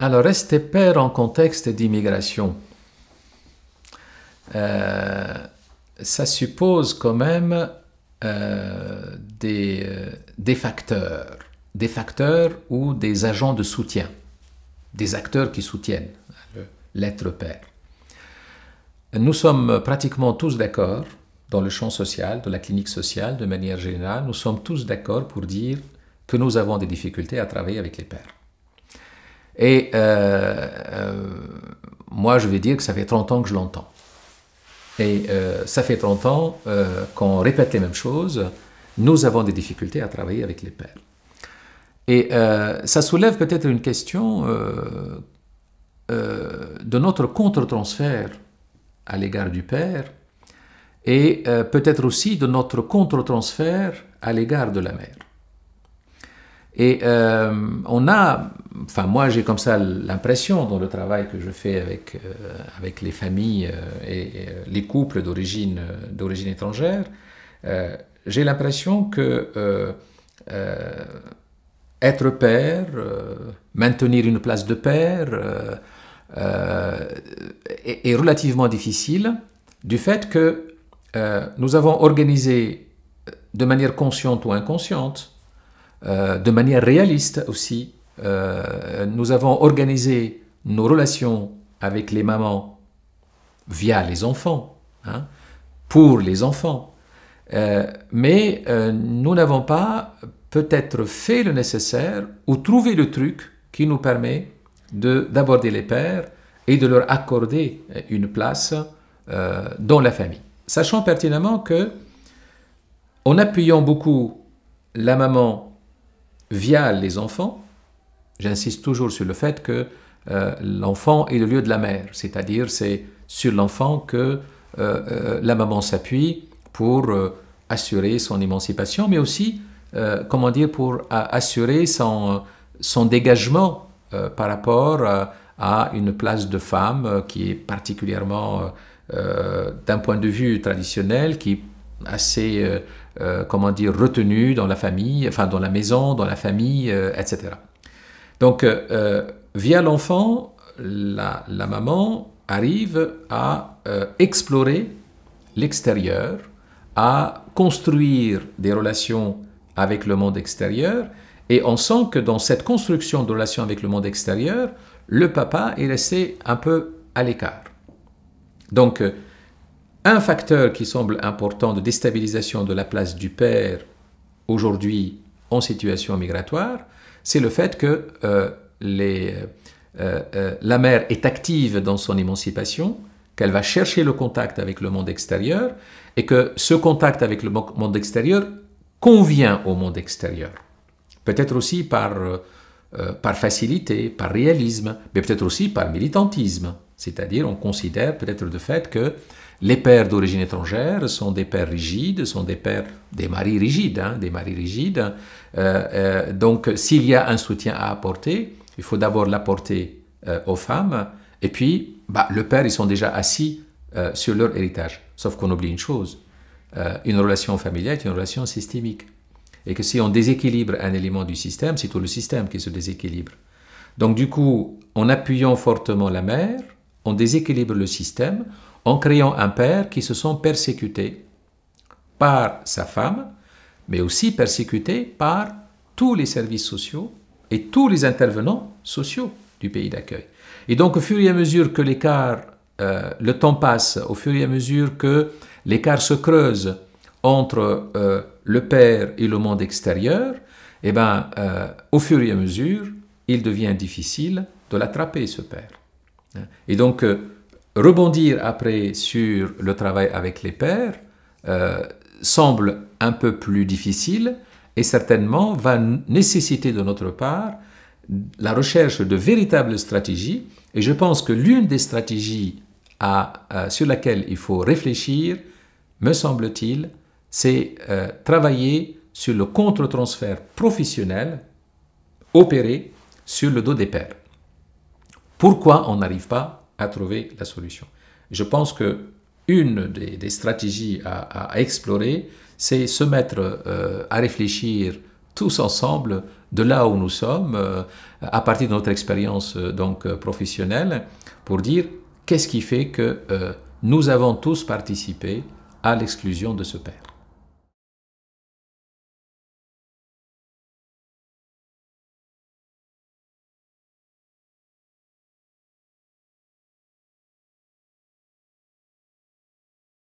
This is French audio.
Alors, rester père en contexte d'immigration, euh, ça suppose quand même euh, des, euh, des, facteurs, des facteurs ou des agents de soutien, des acteurs qui soutiennent l'être père. Nous sommes pratiquement tous d'accord dans le champ social, dans la clinique sociale de manière générale, nous sommes tous d'accord pour dire que nous avons des difficultés à travailler avec les pères. Et euh, euh, moi, je vais dire que ça fait 30 ans que je l'entends. Et euh, ça fait 30 ans qu'on répète les mêmes choses. Nous avons des difficultés à travailler avec les pères. Et ça soulève peut-être une question de notre contre-transfert à l'égard du père et peut-être aussi de notre contre-transfert à l'égard de la mère. Et euh, on a, enfin moi j'ai comme ça l'impression dans le travail que je fais avec, euh, avec les familles euh, et, les couples d'origine d'origine étrangère, j'ai l'impression que être père, maintenir une place de père, est, relativement difficile du fait que nous avons organisé de manière consciente ou inconsciente euh, de manière réaliste aussi. Euh, nous avons organisé nos relations avec les mamans via les enfants, hein, pour les enfants. Euh, mais nous n'avons pas peut-être fait le nécessaire ou trouvé le truc qui nous permet d'aborder les pères et de leur accorder une place dans la famille. Sachant pertinemment que, en appuyant beaucoup la maman via les enfants, j'insiste toujours sur le fait que euh, l'enfant est le lieu de la mère, c'est-à-dire c'est sur l'enfant que euh, euh, la maman s'appuie pour assurer son émancipation, mais aussi, comment dire, pour assurer son, son dégagement par rapport à, une place de femme qui est particulièrement, d'un point de vue traditionnel, qui est assez euh, comment dire, retenu dans la famille, enfin dans la maison, dans la famille, euh, etc. Donc, euh, via l'enfant, la, la, maman arrive à explorer l'extérieur, à construire des relations avec le monde extérieur, et on sent que dans cette construction de relations avec le monde extérieur, le papa est resté un peu à l'écart. Donc, un facteur qui semble important de déstabilisation de la place du père aujourd'hui en situation migratoire, c'est le fait que euh, les, euh, euh, la mère est active dans son émancipation, qu'elle va chercher le contact avec le monde extérieur, et que ce contact avec le monde extérieur convient au monde extérieur. Peut-être aussi par, par facilité, par réalisme, mais peut-être aussi par militantisme. C'est-à-dire, on considère peut-être le fait que les pères d'origine étrangère sont des pères rigides, sont des pères, des maris rigides, hein, des maris rigides. Euh, euh, donc, s'il y a un soutien à apporter, il faut d'abord l'apporter euh, aux femmes. Et puis, bah, le père, ils sont déjà assis sur leur héritage. Sauf qu'on oublie une chose une relation familiale est une relation systémique. Et que si on déséquilibre un élément du système, c'est tout le système qui se déséquilibre. Donc, du coup, en appuyant fortement la mère, on déséquilibre le système en créant un père qui se sent persécuté par sa femme, mais aussi persécuté par tous les services sociaux et tous les intervenants sociaux du pays d'accueil. Et donc au fur et à mesure que l'écart, euh, le temps passe, au fur et à mesure que l'écart se creuse entre euh, le père et le monde extérieur, eh ben, euh, au fur et à mesure, il devient difficile de l'attraper, ce père. Et donc, euh, rebondir après sur le travail avec les pères euh, semble un peu plus difficile et certainement va nécessiter de notre part la recherche de véritables stratégies. Et je pense que l'une des stratégies sur laquelle il faut réfléchir, me semble-t-il, c'est euh, travailler sur le contre-transfert professionnel opéré sur le dos des pairs. Pourquoi on n'arrive pas à trouver la solution Je pense que une des, stratégies à, explorer, c'est se mettre euh, à réfléchir tous ensemble de là où nous sommes, euh, à partir de notre expérience euh, donc professionnelle, pour dire qu'est-ce qui fait que nous avons tous participé à l'exclusion de ce père.